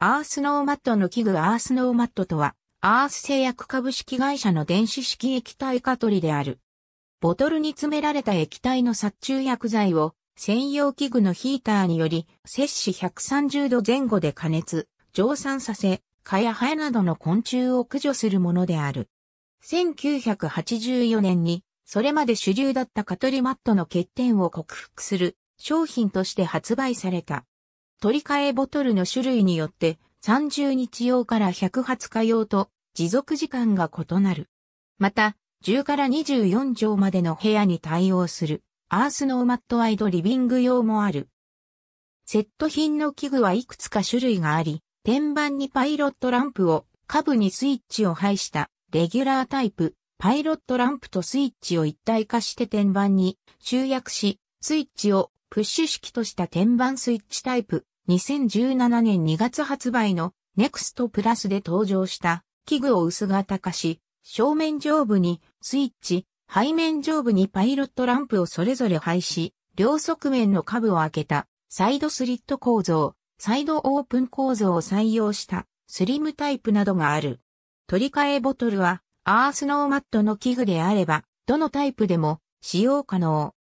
アースノーマットの器具アースノーマットとは、アース製薬株式会社の電子式液体カトリである。ボトルに詰められた液体の殺虫薬剤を専用器具のヒーターにより、摂氏130度前後で加熱、蒸散させ、蚊やハエなどの昆虫を駆除するものである。1984年に、それまで主流だったカトリマットの欠点を克服する商品として発売された。取り替えボトルの種類によって30日用から120日用と持続時間が異なる。また、10から24畳までの部屋に対応するアースノーマットワイドリビング用もある。セット品の器具はいくつか種類があり、天板にパイロットランプを、下部にスイッチを配したレギュラータイプ、パイロットランプとスイッチを一体化して天板に集約し、スイッチをプッシュ式とした天板スイッチタイプ、2017年2月発売の NEXT Plus で登場した器具を薄型化し、正面上部にスイッチ、背面上部にパイロットランプをそれぞれ配し、両側面の下部を開けたサイドスリット構造、サイドオープン構造を採用したスリムタイプなどがある。取り替えボトルはアースノーマットの器具であれば、どのタイプでも使用可能。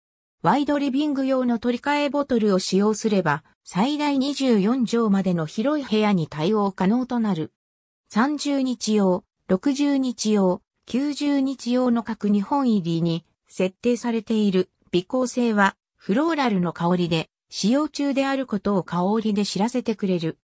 ワイドリビング用の取り替えボトルを使用すれば、最大24畳までの広い部屋に対応可能となる。30日用、60日用、90日用の各日本入りに設定されている微光性はフローラルの香りで使用中であることを香りで知らせてくれる。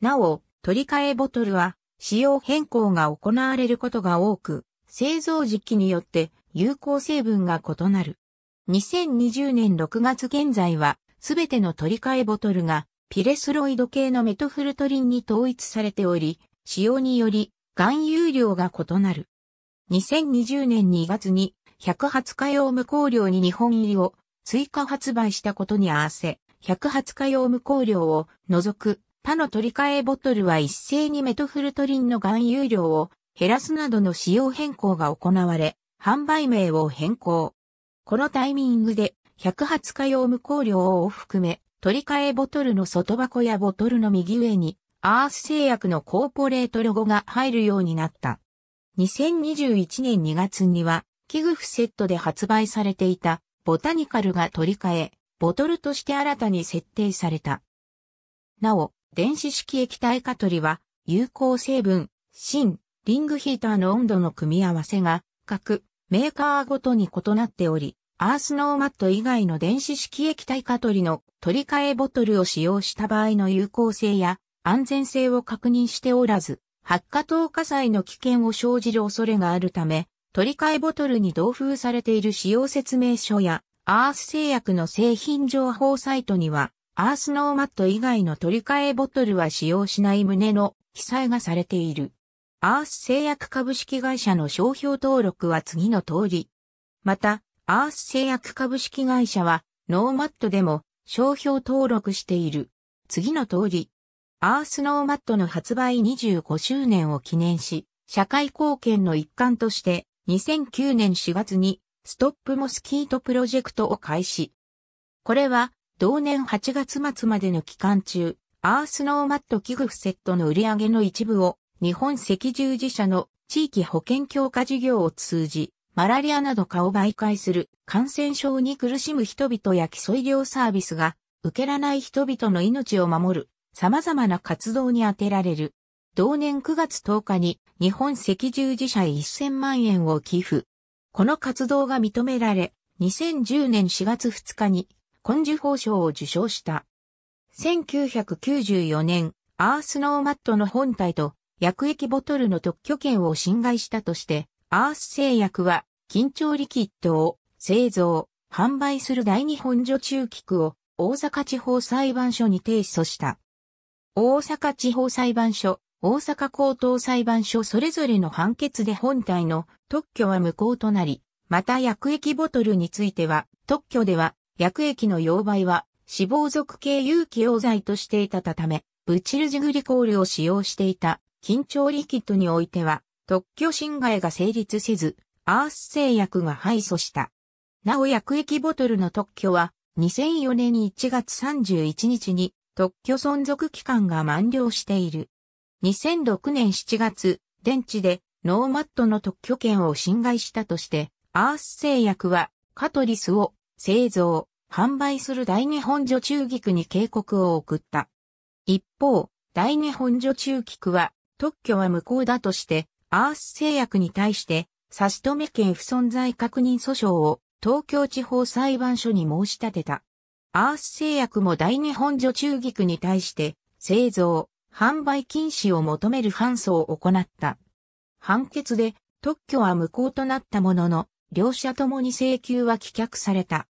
なお、取り替えボトルは使用変更が行われることが多く、製造時期によって有効成分が異なる。2020年6月現在は、すべての取り替えボトルが、ピレスロイド系のメトフルトリンに統一されており、使用により、含有量が異なる。2020年2月に、120日用無香料に日本入りを追加発売したことに合わせ、120日用無香料を除く他の取り替えボトルは一斉にメトフルトリンの含有量を減らすなどの使用変更が行われ、販売名を変更。このタイミングで、120日用無香料を含め、取り替えボトルの外箱やボトルの右上に、アース製薬のコーポレートロゴが入るようになった。2021年2月には、器具フセットで発売されていた、ボタニカルが取り替え、ボトルとして新たに設定された。なお、電子式液体カトリは、有効成分、シン、リングヒーターの温度の組み合わせが、各メーカーごとに異なっており、アースノーマット以外の電子式液体カトリの取り替えボトルを使用した場合の有効性や安全性を確認しておらず、発火等火災の危険を生じる恐れがあるため、取り替えボトルに同封されている使用説明書や、アース製薬の製品情報サイトには、アースノーマット以外の取り替えボトルは使用しない旨の記載がされている。アース製薬株式会社の商標登録は次の通り。また、アース製薬株式会社は、ノーマットでも商標登録している。次の通り。アースノーマットの発売25周年を記念し、社会貢献の一環として、2009年4月に、ストップモスキートプロジェクトを開始。これは、同年8月末までの期間中、アースノーマット器具フセットの売り上げの一部を日本赤十字社の地域保健強化事業を通じ、マラリアなど蚊を媒介する感染症に苦しむ人々や基礎医療サービスが受けらない人々の命を守る様々な活動に充てられる。同年9月10日に日本赤十字社1000万円を寄付。この活動が認められ、2010年4月2日に根受法賞を受賞した。1994年、アースノーマットの本体と薬液ボトルの特許権を侵害したとして、アース製薬は、緊張リキッドを製造、販売する大日本女中菊を大阪地方裁判所に提訴した。大阪地方裁判所、大阪高等裁判所それぞれの判決で本体の特許は無効となり、また薬液ボトルについては、特許では薬液の溶媒は死亡属系有機溶剤としていたため、ブチルジグリコールを使用していた緊張リキッドにおいては、特許侵害が成立せず、アース製薬が敗訴した。なお薬液ボトルの特許は、2004年1月31日に特許存続期間が満了している。2006年7月、電池でノーマットの特許権を侵害したとして、アース製薬はカトリスを製造、販売する大日本女中菊に警告を送った。一方、大日本女中菊は特許は無効だとして、アース製薬に対して、差し止め権不存在確認訴訟を東京地方裁判所に申し立てた。アース製薬も大日本女中菊に対して、製造、販売禁止を求める反訴を行った。判決で特許は無効となったものの、両者ともに請求は棄却された。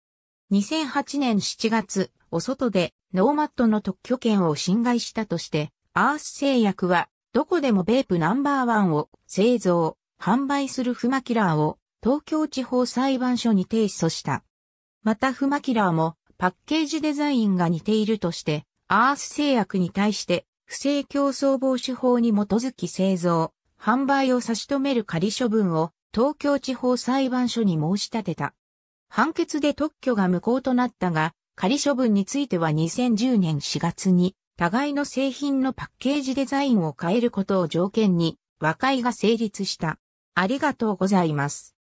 2008年7月、お外でノーマットの特許権を侵害したとして、アース製薬はどこでもベープナンバーワンを製造、販売するフマキラーを東京地方裁判所に提訴した。またフマキラーもパッケージデザインが似ているとして、アース製薬に対して不正競争防止法に基づき製造、販売を差し止める仮処分を東京地方裁判所に申し立てた。判決で特許が無効となったが、仮処分については2010年4月に互いの製品のパッケージデザインを変えることを条件に和解が成立した。ありがとうございます。